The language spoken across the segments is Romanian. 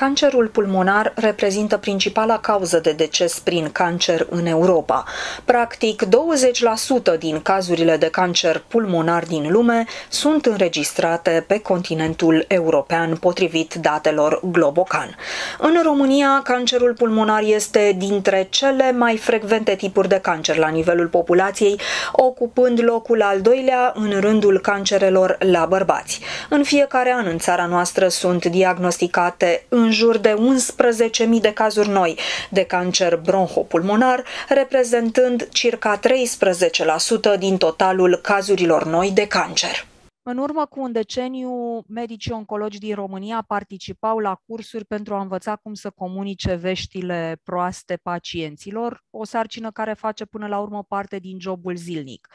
Cancerul pulmonar reprezintă principala cauză de deces prin cancer în Europa. Practic, 20% din cazurile de cancer pulmonar din lume sunt înregistrate pe continentul european, potrivit datelor Globocan. În România, cancerul pulmonar este dintre cele mai frecvente tipuri de cancer la nivelul populației, ocupând locul al doilea în rândul cancerelor la bărbați. În fiecare an în țara noastră sunt diagnosticate în în jur de 11.000 de cazuri noi de cancer bronhopulmonar, reprezentând circa 13% din totalul cazurilor noi de cancer. În urmă cu un deceniu, medicii oncologi din România participau la cursuri pentru a învăța cum să comunice veștile proaste pacienților, o sarcină care face până la urmă parte din jobul zilnic.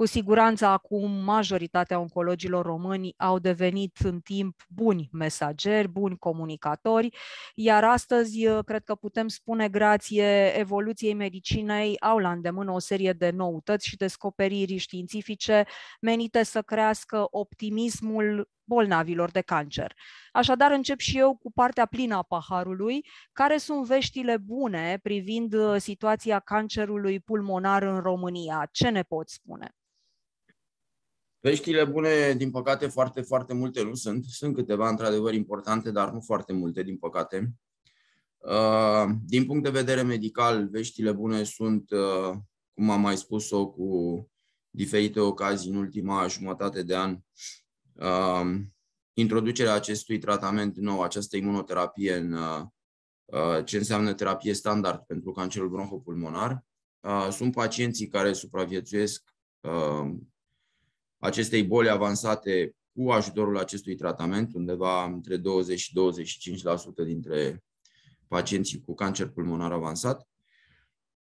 Cu siguranță acum majoritatea oncologilor români au devenit în timp buni mesageri, buni comunicatori, iar astăzi eh, cred că putem spune grație evoluției medicinei au la îndemână o serie de noutăți și descoperiri științifice menite să crească optimismul bolnavilor de cancer. Așadar, încep și eu cu partea plină a paharului, care sunt veștile bune privind eh, situația cancerului pulmonar în România. Ce ne poți spune? Veștile bune, din păcate, foarte, foarte multe nu sunt. Sunt câteva, într-adevăr, importante, dar nu foarte multe, din păcate. Uh, din punct de vedere medical, veștile bune sunt, uh, cum am mai spus-o cu diferite ocazii în ultima jumătate de an, uh, introducerea acestui tratament nou, această imunoterapie în ce înseamnă terapie standard pentru cancerul bronhopulmonar. Sunt pacienții care supraviețuiesc acestei boli avansate cu ajutorul acestui tratament, undeva între 20 și 25% dintre pacienții cu cancer pulmonar avansat.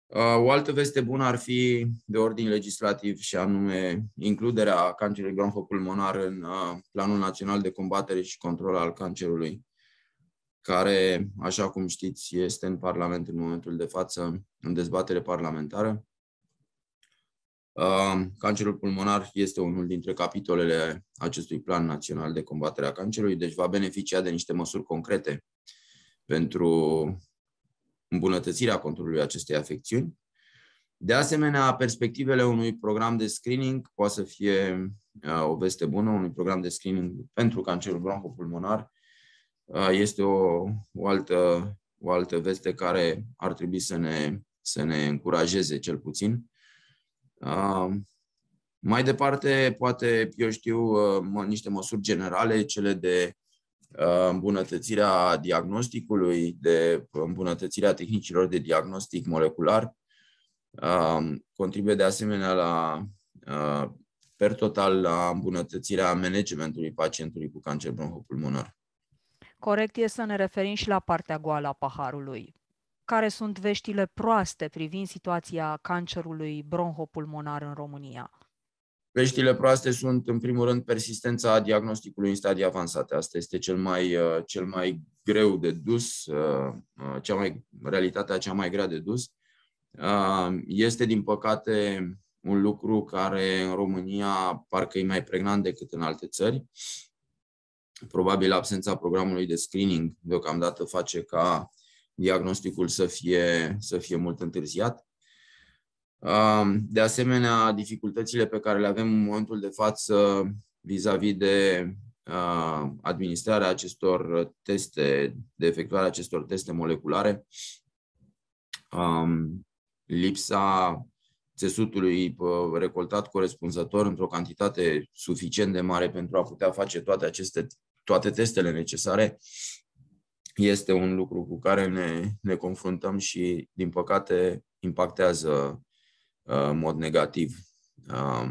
Uh, o altă veste bună ar fi de ordin legislativ și anume includerea cancerului bronhopulmonar în uh, Planul Național de Combatere și Control al Cancerului, care, așa cum știți, este în Parlament în momentul de față, în dezbatere parlamentară. Cancerul pulmonar este unul dintre capitolele acestui plan național de combatere a cancerului, deci va beneficia de niște măsuri concrete pentru îmbunătățirea controlului acestei afecțiuni. De asemenea, perspectivele unui program de screening poate să fie uh, o veste bună, unui program de screening pentru cancerul broncopulmonar uh, este o, o, altă, o altă veste care ar trebui să ne, să ne încurajeze cel puțin mai departe, poate, eu știu, uh, niște măsuri generale, cele de uh, îmbunătățirea diagnosticului, de uh, îmbunătățirea tehnicilor de diagnostic molecular, contribuie de asemenea la, per total, la îmbunătățirea managementului pacientului cu cancer bronhopulmonar. Corect e să ne referim și la partea goală a paharului care sunt veștile proaste privind situația cancerului bronhopulmonar în România? Veștile proaste sunt, în primul rând, persistența diagnosticului în stadii avansate. Asta este cel mai, uh, cel mai greu de dus, uh, uh, cea mai, realitatea cea mai grea de dus. Este, din păcate, un lucru care în România parcă e mai pregnant decât în alte țări. Probabil absența programului de screening deocamdată face ca diagnosticul să fie, să fie mult întârziat. De asemenea, dificultățile pe care le avem în momentul de față vis-a-vis de administrarea acestor teste, de efectuarea acestor teste moleculare, lipsa țesutului recoltat corespunzător într-o cantitate suficient de mare pentru a putea face toate aceste toate testele necesare uh, este un lucru cu care ne, ne confruntăm și, din păcate, impactează uh, în mod negativ uh,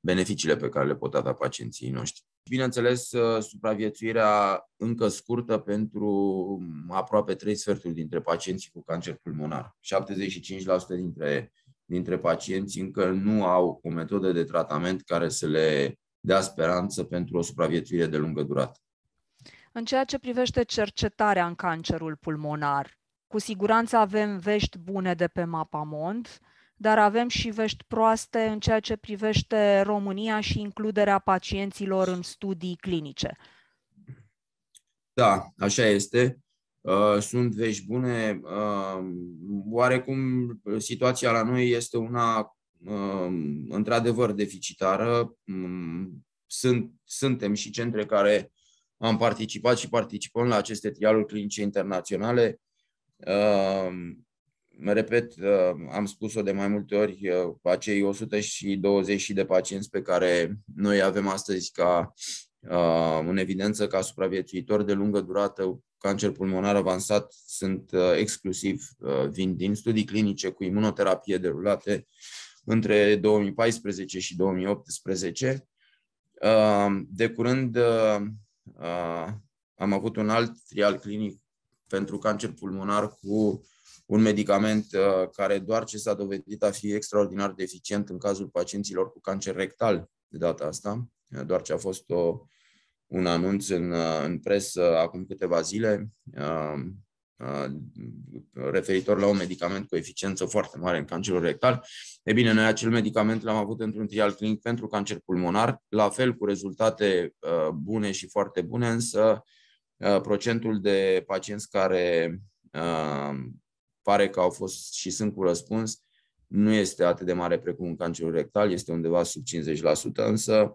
beneficiile pe care le pot avea pacienții noștri. Bineînțeles, uh, supraviețuirea încă scurtă pentru aproape trei sferturi dintre pacienții cu cancer pulmonar. 75% dintre, dintre pacienți încă nu au o metodă de tratament care să le dea speranță pentru o supraviețuire de lungă durată. În ceea ce privește cercetarea în cancerul pulmonar, cu siguranță avem vești bune de pe Mapamond, dar avem și vești proaste în ceea ce privește România și includerea pacienților în studii clinice. Da, așa este. Uh, sunt vești bune. Uh, oarecum situația la noi este una uh, într-adevăr deficitară. Mm, sunt, suntem și centre care am participat și participăm la aceste trialuri clinice internaționale. Ehm, repet, ehm, am spus-o de mai multe ori, acei 120 de pacienți pe care noi avem astăzi ca ehm, în evidență ca supraviețuitori de lungă durată cancer pulmonar avansat sunt exclusiv vin din studii clinice cu imunoterapie derulate între 2014 și 2018. De curând Uh, am avut un alt trial clinic pentru cancer pulmonar cu un medicament uh, care doar ce s-a dovedit a fi extraordinar de eficient în cazul pacienților cu cancer rectal de data asta, uh, doar ce a fost o, un anunț în, în presă acum câteva zile referitor la un medicament cu eficiență foarte mare în cancerul rectal. E bine, noi acel medicament l-am avut într-un trial clinic pentru cancer pulmonar, la fel cu rezultate bune și foarte bune, însă procentul de pacienți care pare că au fost și sunt cu răspuns nu este atât de mare precum cancerul rectal, este undeva sub 50%, însă uh,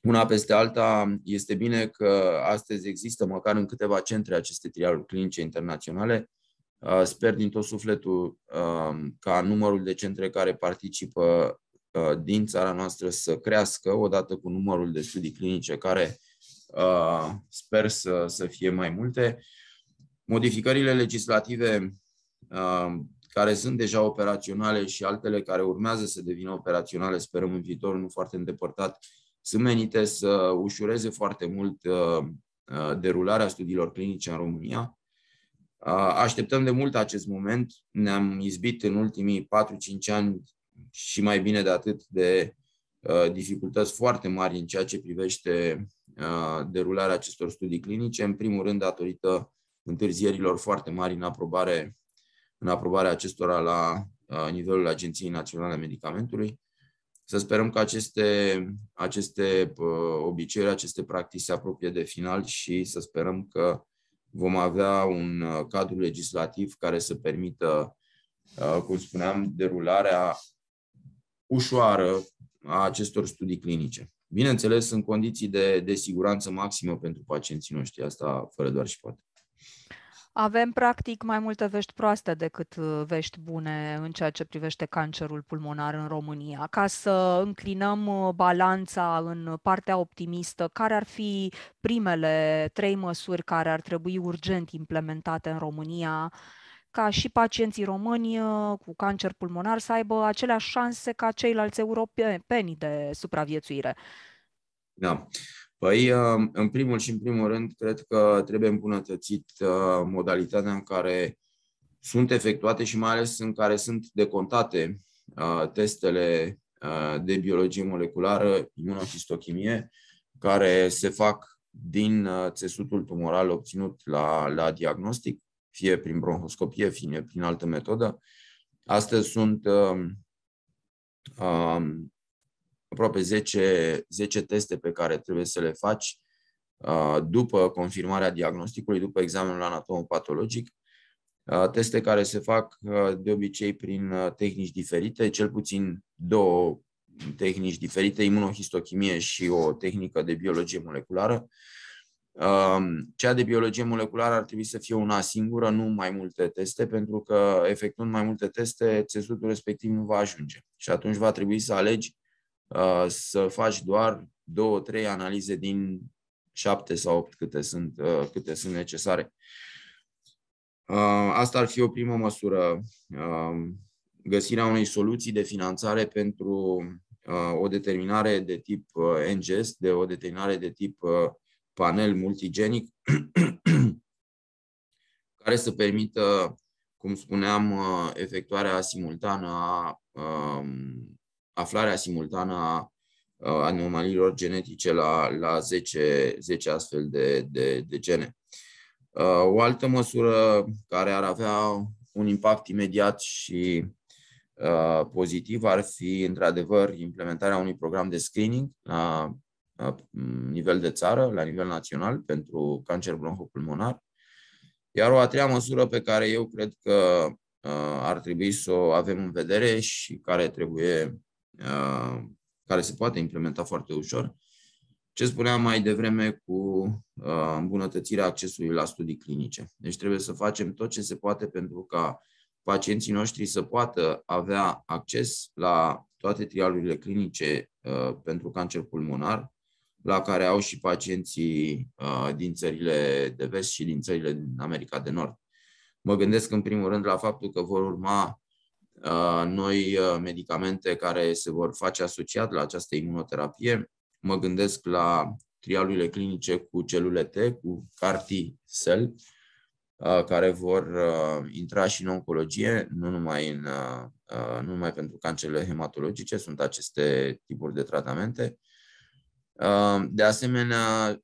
una peste alta, este bine că astăzi există măcar în câteva centre aceste trialuri clinice internaționale. Uh, sper din tot sufletul uh, ca numărul de centre care participă uh, din țara noastră să crească, odată cu numărul de studii clinice care sper să, să fie mai multe. Modificările legislative care sunt deja operaționale și altele care urmează să devină operaționale, sperăm în viitor, nu foarte îndepărtat, sunt menite să ușureze foarte mult uh, uh, derularea studiilor clinice în România. Uh, așteptăm de mult acest moment. Ne-am izbit în ultimii 4-5 ani și mai bine de atât de dificultăți foarte mari în ceea ce privește derularea acestor studii clinice, în primul rând datorită întârzierilor foarte mari în, aprobare, în aprobarea acestora la nivelul Agenției Naționale a Medicamentului. Să sperăm că aceste, aceste obiceiuri, aceste practici se apropie de final și să sperăm că vom avea un uh, cadru legislativ care să permită, uh, cum spuneam, derularea ușoară a acestor studii clinice. Bineînțeles, în condiții de, de siguranță maximă pentru pacienții noștri, asta fără doar și poate. Avem practic mai multe vești proaste decât uh, vești bune în ceea ce privește cancerul pulmonar în România. Ca să înclinăm uh, balanța în partea optimistă, care ar fi primele trei măsuri care ar trebui urgent implementate în România ca și pacienții români uh, cu cancer pulmonar să aibă aceleași șanse ca ceilalți europeni de supraviețuire? Da. Păi, uh, în primul și în primul rând, cred că trebuie îmbunătățit uh, modalitatea în care sunt efectuate și mai ales în care sunt decontate uh, testele de biologie moleculară, imunohistochimie, care se fac din țesutul tumoral obținut la, la diagnostic, fie prin bronhoscopie, fie prin altă metodă. Astăzi sunt aproape 10, 10 teste pe care trebuie să le faci uh, după confirmarea diagnosticului, după examenul anatomopatologic, uh, teste care se fac uh, de obicei prin tehnici diferite, cel puțin două tehnici diferite, imunohistochimie și o tehnică de biologie moleculară. Um, cea de biologie moleculară ar trebui să fie una singură, nu mai multe teste, pentru că efectuând mai multe teste, țesutul respectiv nu va ajunge. Și atunci va trebui să alegi Uh, să faci doar două, trei analize din șapte sau opt câte sunt, uh, câte sunt necesare. Uh, asta ar fi o primă măsură, găsirea unei soluții de finanțare pentru o determinare de tip NGS, de o determinare de tip panel multigenic, care să permită, cum spuneam, efectuarea simultană a aflarea simultană a anomaliilor genetice la, la 10, 10 astfel de, de, de gene. O altă măsură care ar avea un impact imediat și pozitiv ar fi, într-adevăr, implementarea unui program de screening la nivel de țară, la nivel național, pentru cancer bronhopulmonar. Iar o a treia măsură pe care eu cred că ar trebui să o avem în vedere și care trebuie Uh, care se poate implementa foarte ușor. Ce spuneam mai devreme cu uh, îmbunătățirea accesului la studii clinice. Deci trebuie să facem tot ce se poate pentru ca pacienții noștri să poată avea acces la toate trialurile clinice uh, pentru cancer pulmonar, la care au și pacienții din țările de vest și din țările din America de Nord. Mă gândesc în primul rând la faptul că vor urma Uh, noi uh, medicamente care se vor face asociat la această imunoterapie. Mă gândesc la trialurile clinice cu celule T, cu CAR-T-cell, uh, care vor intra și în oncologie, nu numai, în, nu numai pentru cancerele hematologice, sunt aceste tipuri de tratamente. De asemenea,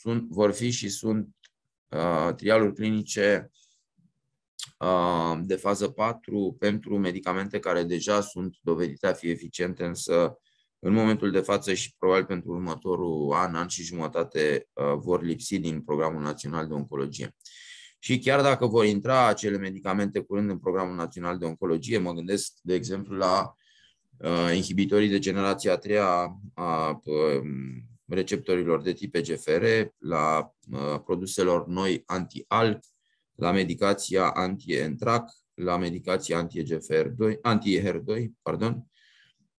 sunt, vor fi și sunt trialuri clinice de fază 4 pentru medicamente care deja sunt dovedite a fi eficiente, însă în momentul de față și probabil pentru următorul an, an și jumătate uh, vor lipsi din Programul Național de Oncologie. Și chiar dacă vor intra acele medicamente curând în Programul Național de Oncologie, mă gândesc, de exemplu, la uh, inhibitorii de generația a treia a um, receptorilor de tip EGFR, la uh, produselor noi anti-ALK, la medicația anti-ENTRAC, la medicația anti-EGFR2, anti-ER2, pardon.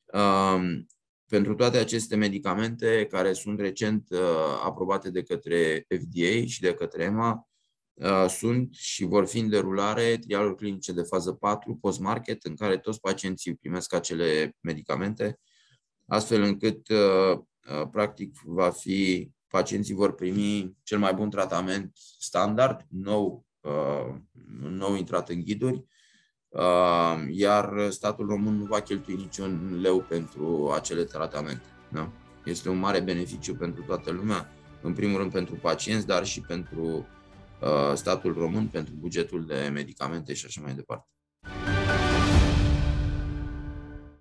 Um, pentru toate aceste medicamente care sunt recent uh, aprobate de către FDA și de către EMA, uh, sunt și vor fi în derulare trialuri clinice de fază 4, post-market, în care toți pacienții primesc acele medicamente, astfel încât, uh, uh, practic, va fi, pacienții vor primi cel mai bun tratament standard, nou Uh, nou intrat în ghiduri, uh, iar statul român nu va cheltui niciun leu pentru acele tratamente. Da? Este un mare beneficiu pentru toată lumea, în primul rând pentru pacienți, dar și pentru uh, statul român, pentru bugetul de medicamente și așa mai departe.